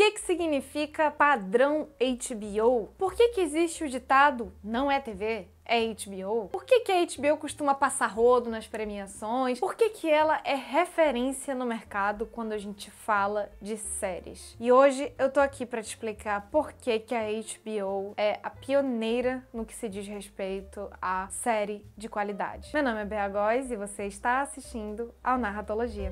que, que significa padrão HBO? Por que, que existe o ditado não é TV? É HBO? Por que, que a HBO costuma passar rodo nas premiações? Por que, que ela é referência no mercado quando a gente fala de séries? E hoje eu tô aqui para te explicar por que, que a HBO é a pioneira no que se diz respeito à série de qualidade. Meu nome é Bea Góes e você está assistindo ao Narratologia.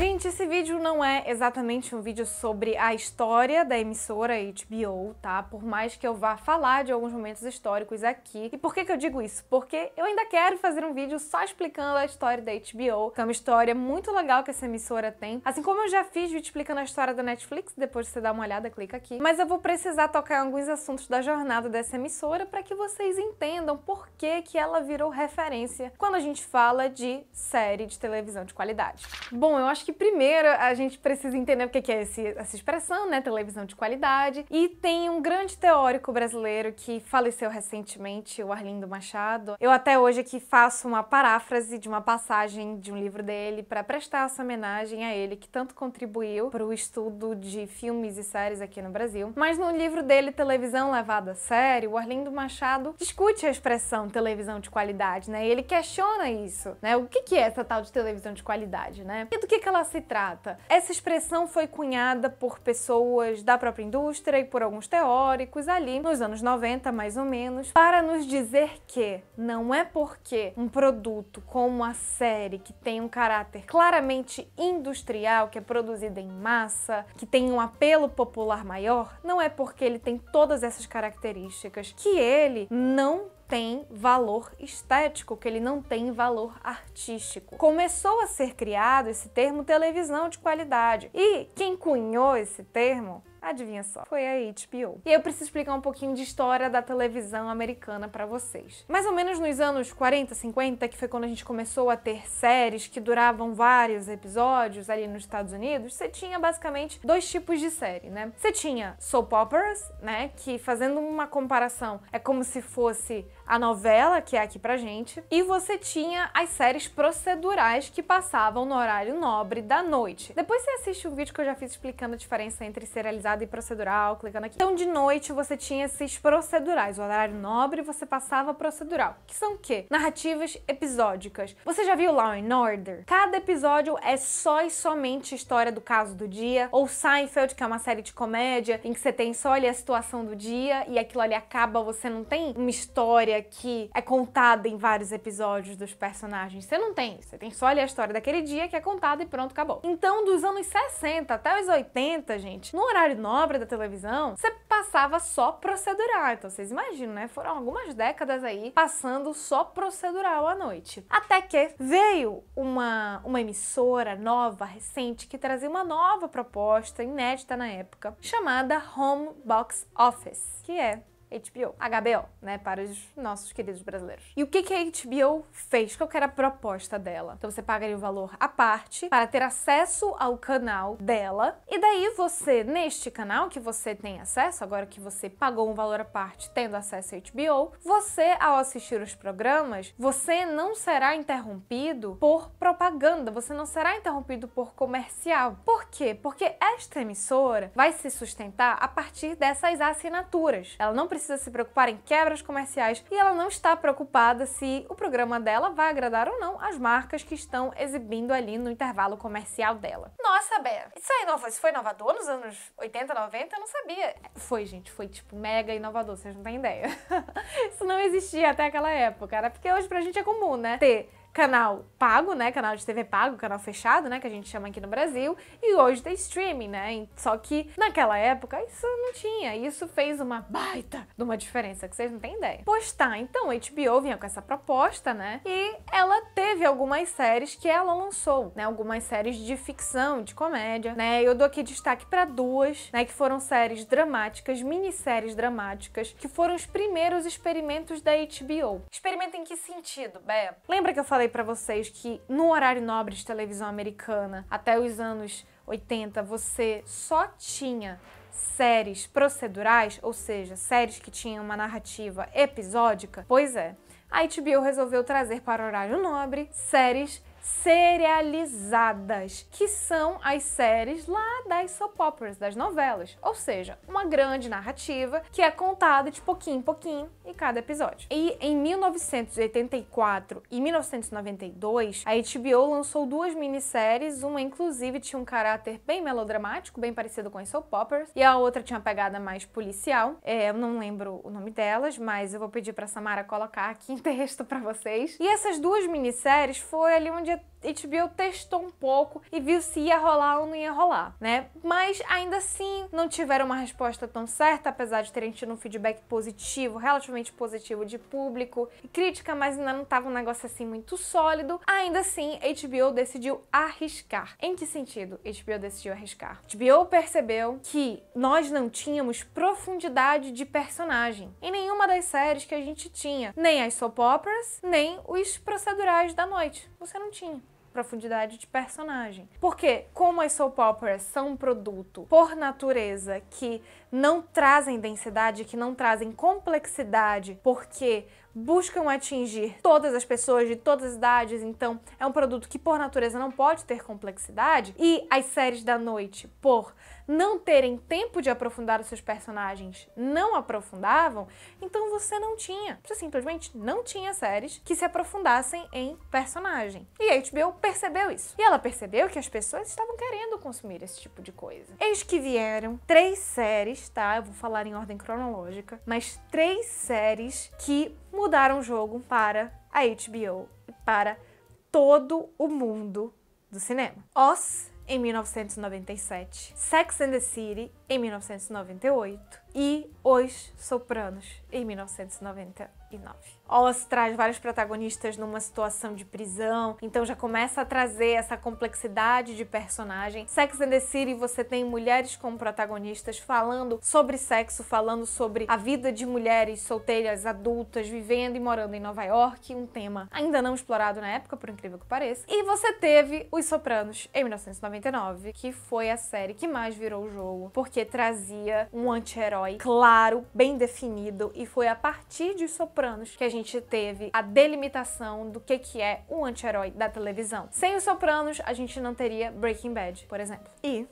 Gente, esse vídeo não é exatamente um vídeo sobre a história da emissora HBO, tá? Por mais que eu vá falar de alguns momentos históricos aqui. E por que que eu digo isso? Porque eu ainda quero fazer um vídeo só explicando a história da HBO, que é uma história muito legal que essa emissora tem. Assim como eu já fiz vídeo explicando a história da Netflix, depois você dá uma olhada, clica aqui. Mas eu vou precisar tocar em alguns assuntos da jornada dessa emissora para que vocês entendam por que que ela virou referência quando a gente fala de série de televisão de qualidade. Bom, eu acho que que primeiro a gente precisa entender o que é esse, essa expressão, né? Televisão de qualidade. E tem um grande teórico brasileiro que faleceu recentemente, o Arlindo Machado. Eu até hoje aqui faço uma paráfrase de uma passagem de um livro dele para prestar essa homenagem a ele, que tanto contribuiu para o estudo de filmes e séries aqui no Brasil. Mas no livro dele, Televisão Levada a Sério, o Arlindo Machado discute a expressão televisão de qualidade, né? E ele questiona isso, né? O que, é essa tal de televisão de qualidade, né? E do que ela se trata. Essa expressão foi cunhada por pessoas da própria indústria e por alguns teóricos ali nos anos 90, mais ou menos, para nos dizer que não é porque um produto como a série, que tem um caráter claramente industrial, que é produzida em massa, que tem um apelo popular maior, não é porque ele tem todas essas características que ele não tem valor estético, que ele não tem valor artístico. Começou a ser criado esse termo televisão de qualidade. E quem cunhou esse termo Adivinha só, foi a HBO. E eu preciso explicar um pouquinho de história da televisão americana para vocês. Mais ou menos nos anos 40, 50, que foi quando a gente começou a ter séries que duravam vários episódios ali nos Estados Unidos, você tinha basicamente dois tipos de série, né? Você tinha soap operas, né, que fazendo uma comparação, é como se fosse a novela, que é aqui pra gente, e você tinha as séries procedurais que passavam no horário nobre da noite. Depois você assiste o um vídeo que eu já fiz explicando a diferença entre serializado e procedural, clicando aqui. Então de noite você tinha esses procedurais, o horário nobre você passava procedural, que são o quê? Narrativas episódicas. Você já viu Law and Order? Cada episódio é só e somente história do caso do dia, ou Seinfeld, que é uma série de comédia em que você tem só ali a situação do dia e aquilo ali acaba, você não tem uma história que é contada em vários episódios dos personagens. Você não tem Você tem só ali a história daquele dia que é contada e pronto, acabou. Então, dos anos 60 até os 80, gente, no horário nobre da televisão, você passava só procedural. Então, vocês imaginam, né? Foram algumas décadas aí passando só procedural à noite. Até que veio uma, uma emissora nova, recente, que trazia uma nova proposta, inédita na época, chamada Home Box Office, que é HBO, HBO, né, para os nossos queridos brasileiros. E o que, que a HBO fez? Qual era a proposta dela? Então você pagaria o valor à parte para ter acesso ao canal dela, e daí você, neste canal que você tem acesso, agora que você pagou um valor à parte tendo acesso a HBO, você, ao assistir os programas, você não será interrompido por propaganda, você não será interrompido por comercial. Por quê? Porque esta emissora vai se sustentar a partir dessas assinaturas. Ela não precisa precisa se preocupar em quebras comerciais e ela não está preocupada se o programa dela vai agradar ou não as marcas que estão exibindo ali no intervalo comercial dela. Nossa, Bé, isso aí é não foi, foi inovador nos anos 80, 90? Eu não sabia. Foi, gente, foi tipo mega inovador, vocês não têm ideia. isso não existia até aquela época, era porque hoje pra gente é comum, né? Ter canal pago, né, canal de TV pago, canal fechado, né, que a gente chama aqui no Brasil, e hoje tem streaming, né? Só que naquela época isso não tinha. E isso fez uma baita de uma diferença que vocês não têm ideia. Pois tá, então a HBO vinha com essa proposta, né? E ela teve algumas séries que ela lançou, né? Algumas séries de ficção, de comédia, né? Eu dou aqui destaque para duas, né, que foram séries dramáticas, minisséries dramáticas, que foram os primeiros experimentos da HBO. Experimento em que sentido, Bé? Lembra que eu falei falei para vocês que no horário nobre de televisão americana, até os anos 80, você só tinha séries procedurais, ou seja, séries que tinham uma narrativa episódica? Pois é, a HBO resolveu trazer para o horário nobre séries serializadas, que são as séries lá das soap operas, das novelas, ou seja, uma grande narrativa que é contada de pouquinho em pouquinho em cada episódio. E em 1984 e 1992, a HBO lançou duas minisséries, uma inclusive tinha um caráter bem melodramático, bem parecido com as soap operas, e a outra tinha uma pegada mais policial. É, eu não lembro o nome delas, mas eu vou pedir para Samara colocar aqui em texto para vocês. E essas duas minisséries foi ali onde будет HBO testou um pouco e viu se ia rolar ou não ia rolar, né? Mas ainda assim não tiveram uma resposta tão certa, apesar de terem tido um feedback positivo, relativamente positivo de público e crítica, mas ainda não estava um negócio assim muito sólido. Ainda assim, HBO decidiu arriscar. Em que sentido HBO decidiu arriscar? HBO percebeu que nós não tínhamos profundidade de personagem em nenhuma das séries que a gente tinha, nem as soap operas, nem os procedurais da noite. Você não tinha profundidade de personagem. Porque, como as soap operas são um produto, por natureza, que não trazem densidade, que não trazem complexidade, porque buscam atingir todas as pessoas de todas as idades, então é um produto que, por natureza, não pode ter complexidade, e as séries da noite, por não terem tempo de aprofundar os seus personagens, não aprofundavam, então você não tinha. Você simplesmente não tinha séries que se aprofundassem em personagem. E a HBO percebeu isso. E ela percebeu que as pessoas estavam querendo consumir esse tipo de coisa. Eis que vieram três séries, tá? Eu vou falar em ordem cronológica, mas três séries que mudaram o jogo para a HBO e para todo o mundo do cinema. Oz em 1997, Sex and the City, em 1998, e Os Sopranos, em 1999. Oz traz vários protagonistas numa situação de prisão, então já começa a trazer essa complexidade de personagem. Sex and the City você tem mulheres como protagonistas falando sobre sexo, falando sobre a vida de mulheres solteiras, adultas, vivendo e morando em Nova York, um tema ainda não explorado na época, por incrível que pareça. E você teve Os Sopranos, em 1999, que foi a série que mais virou o jogo, porque trazia um anti-herói herói claro, bem definido, e foi a partir de Sopranos que a gente teve a delimitação do que, que é o anti-herói da televisão. Sem os Sopranos, a gente não teria Breaking Bad, por exemplo. E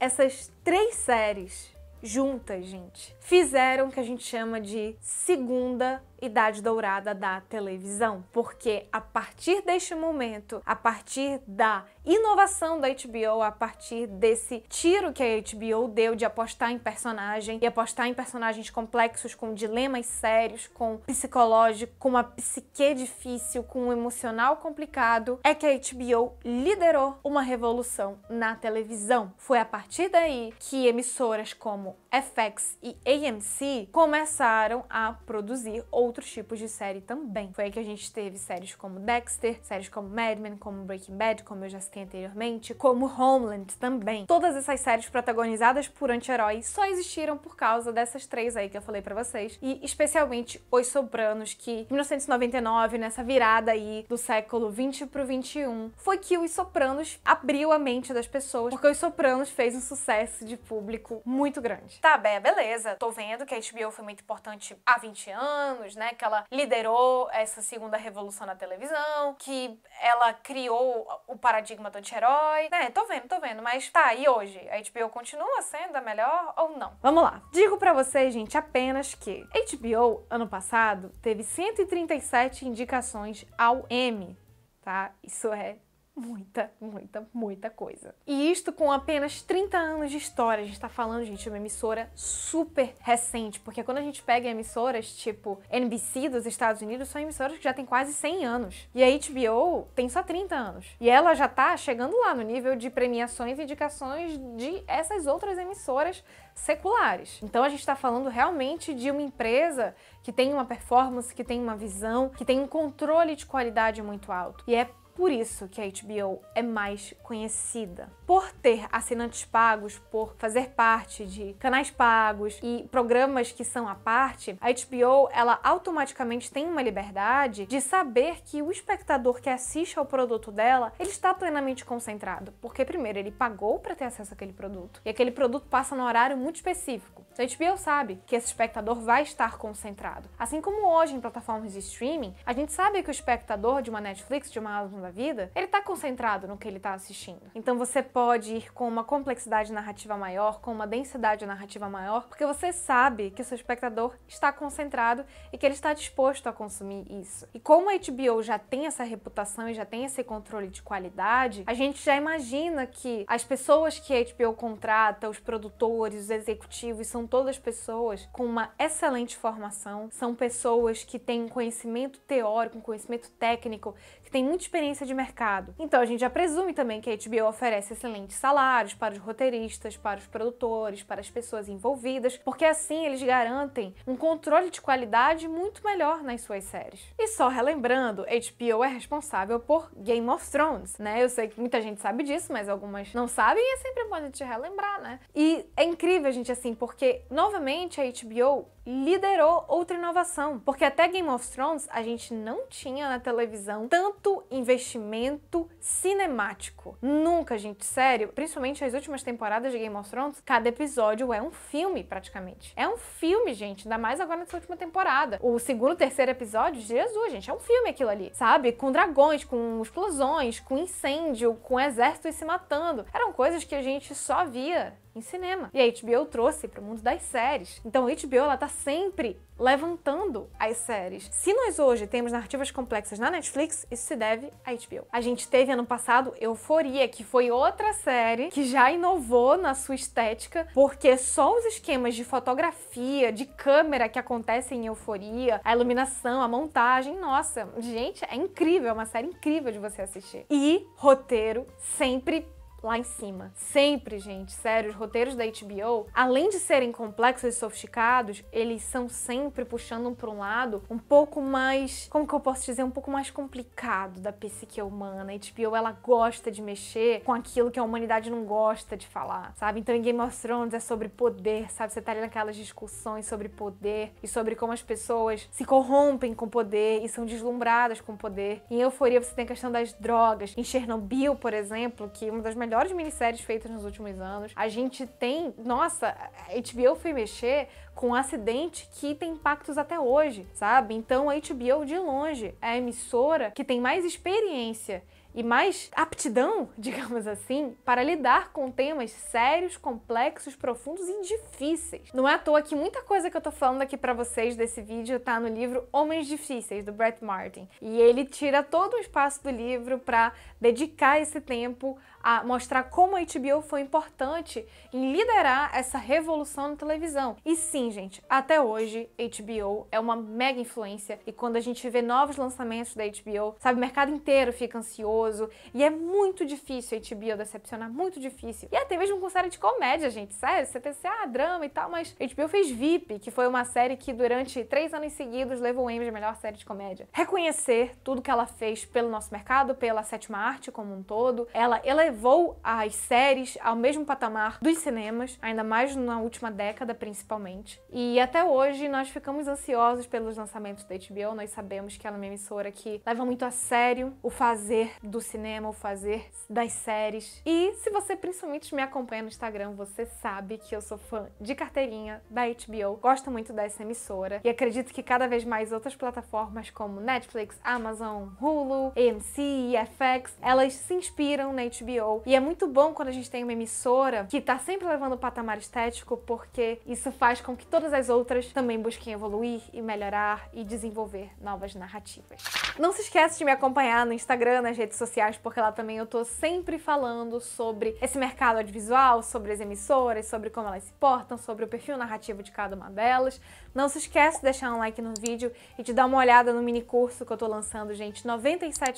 essas três séries juntas, gente, fizeram o que a gente chama de segunda idade dourada da televisão, porque a partir deste momento, a partir da inovação da HBO, a partir desse tiro que a HBO deu de apostar em personagem e apostar em personagens complexos com dilemas sérios, com psicológico, com uma psique difícil, com um emocional complicado, é que a HBO liderou uma revolução na televisão. Foi a partir daí que emissoras como FX e AMC começaram a produzir ou outros tipos de série também. Foi aí que a gente teve séries como Dexter, séries como Mad Men, como Breaking Bad, como eu já citei anteriormente, como Homeland também. Todas essas séries protagonizadas por anti-heróis só existiram por causa dessas três aí que eu falei para vocês, e especialmente Os Sopranos, que em 1999, nessa virada aí do século 20 pro 21, foi que Os Sopranos abriu a mente das pessoas, porque Os Sopranos fez um sucesso de público muito grande. Tá, Bé, beleza. Tô vendo que a HBO foi muito importante há 20 anos, né? Que ela liderou essa segunda revolução na televisão, que ela criou o paradigma do anti-herói. Né, tô vendo, tô vendo, mas tá, e hoje? A HBO continua sendo a melhor ou não? Vamos lá. Digo para vocês, gente, apenas que HBO, ano passado, teve 137 indicações ao M, tá? Isso é muita, muita, muita coisa. E isto com apenas 30 anos de história. A gente tá falando, gente, de uma emissora super recente, porque quando a gente pega emissoras tipo NBC dos Estados Unidos, são emissoras que já tem quase 100 anos. E a HBO tem só 30 anos. E ela já tá chegando lá no nível de premiações e indicações de essas outras emissoras seculares. Então a gente está falando realmente de uma empresa que tem uma performance, que tem uma visão, que tem um controle de qualidade muito alto. E é por isso que a HBO é mais conhecida. Por ter assinantes pagos, por fazer parte de canais pagos e programas que são à parte, a HBO ela automaticamente tem uma liberdade de saber que o espectador que assiste ao produto dela, ele está plenamente concentrado, porque primeiro ele pagou para ter acesso àquele produto e aquele produto passa no horário muito específico. Então, a HBO sabe que esse espectador vai estar concentrado. Assim como hoje em plataformas de streaming, a gente sabe que o espectador de uma Netflix, de uma Amazon vida, ele está concentrado no que ele está assistindo. Então você pode ir com uma complexidade narrativa maior, com uma densidade narrativa maior, porque você sabe que o seu espectador está concentrado e que ele está disposto a consumir isso. E como a HBO já tem essa reputação e já tem esse controle de qualidade, a gente já imagina que as pessoas que a HBO contrata, os produtores, os executivos, são todas pessoas com uma excelente formação, são pessoas que têm um conhecimento teórico, um conhecimento técnico, que têm muita experiência referência de mercado. Então a gente já presume também que a HBO oferece excelentes salários para os roteiristas, para os produtores, para as pessoas envolvidas, porque assim eles garantem um controle de qualidade muito melhor nas suas séries. E só relembrando, HBO é responsável por Game of Thrones, né? Eu sei que muita gente sabe disso, mas algumas não sabem e é sempre bom a gente relembrar, né? E é incrível, gente, assim, porque novamente a HBO liderou outra inovação, porque até Game of Thrones a gente não tinha na televisão tanto investimento investimento cinemático. Nunca, gente, sério. Principalmente as últimas temporadas de Game of Thrones, cada episódio é um filme, praticamente. É um filme, gente, ainda mais agora nessa última temporada. O segundo, terceiro episódio, Jesus, gente, é um filme aquilo ali, sabe? Com dragões, com explosões, com incêndio, com exércitos se matando. Eram coisas que a gente só via em cinema. E a HBO trouxe para o mundo das séries. Então a HBO ela tá sempre levantando as séries. Se nós hoje temos narrativas complexas na Netflix, isso se deve à HBO. A gente teve ano passado Euforia, que foi outra série que já inovou na sua estética, porque só os esquemas de fotografia, de câmera que acontecem em Euforia, a iluminação, a montagem, nossa, gente, é incrível, é uma série incrível de você assistir. E roteiro sempre lá em cima. Sempre, gente, sério, os roteiros da HBO, além de serem complexos e sofisticados, eles são sempre puxando para um lado um pouco mais, como que eu posso dizer, um pouco mais complicado da psique humana. A HBO, ela gosta de mexer com aquilo que a humanidade não gosta de falar, sabe? Então, em Game of Thrones é sobre poder, sabe? Você tá ali naquelas discussões sobre poder e sobre como as pessoas se corrompem com poder e são deslumbradas com poder. Em Euforia você tem a questão das drogas. Em Chernobyl, por exemplo, que uma das melhores minisséries feitas nos últimos anos. A gente tem, nossa, a HBO foi mexer com um acidente que tem impactos até hoje, sabe? Então a HBO de longe é a emissora que tem mais experiência e mais aptidão, digamos assim, para lidar com temas sérios, complexos, profundos e difíceis. Não é à toa que muita coisa que eu tô falando aqui para vocês desse vídeo tá no livro Homens Difíceis do Brett Martin, e ele tira todo o espaço do livro para dedicar esse tempo a mostrar como a HBO foi importante em liderar essa revolução na televisão. E sim, gente, até hoje HBO é uma mega influência e quando a gente vê novos lançamentos da HBO, sabe, o mercado inteiro fica ansioso e é muito difícil a HBO decepcionar, muito difícil. E até mesmo com série de comédia, gente, sério, você pensa, ah, drama e tal, mas HBO fez VIP, que foi uma série que durante três anos seguidos levou o Emmy de melhor série de comédia. Reconhecer tudo que ela fez pelo nosso mercado, pela sétima arte como um todo, ela, ela levou as séries ao mesmo patamar dos cinemas, ainda mais na última década principalmente. E até hoje nós ficamos ansiosos pelos lançamentos da HBO, nós sabemos que ela é uma emissora que leva muito a sério o fazer do cinema, o fazer das séries. E se você principalmente me acompanha no Instagram, você sabe que eu sou fã de carteirinha da HBO, gosto muito dessa emissora e acredito que cada vez mais outras plataformas como Netflix, Amazon, Hulu, AMC, FX, elas se inspiram na HBO e é muito bom quando a gente tem uma emissora que está sempre levando o patamar estético, porque isso faz com que todas as outras também busquem evoluir e melhorar e desenvolver novas narrativas. Não se esqueça de me acompanhar no Instagram, nas redes sociais, porque lá também eu tô sempre falando sobre esse mercado audiovisual, sobre as emissoras, sobre como elas se portam, sobre o perfil narrativo de cada uma delas. Não se esqueça de deixar um like no vídeo e de dar uma olhada no mini curso que eu tô lançando, gente, R$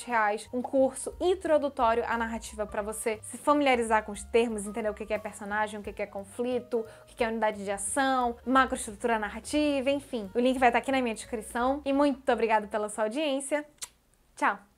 reais, um curso introdutório à narrativa para você você se familiarizar com os termos, entender o que é personagem, o que é conflito, o que é unidade de ação, macroestrutura narrativa, enfim. O link vai estar aqui na minha descrição. E muito obrigado pela sua audiência. Tchau!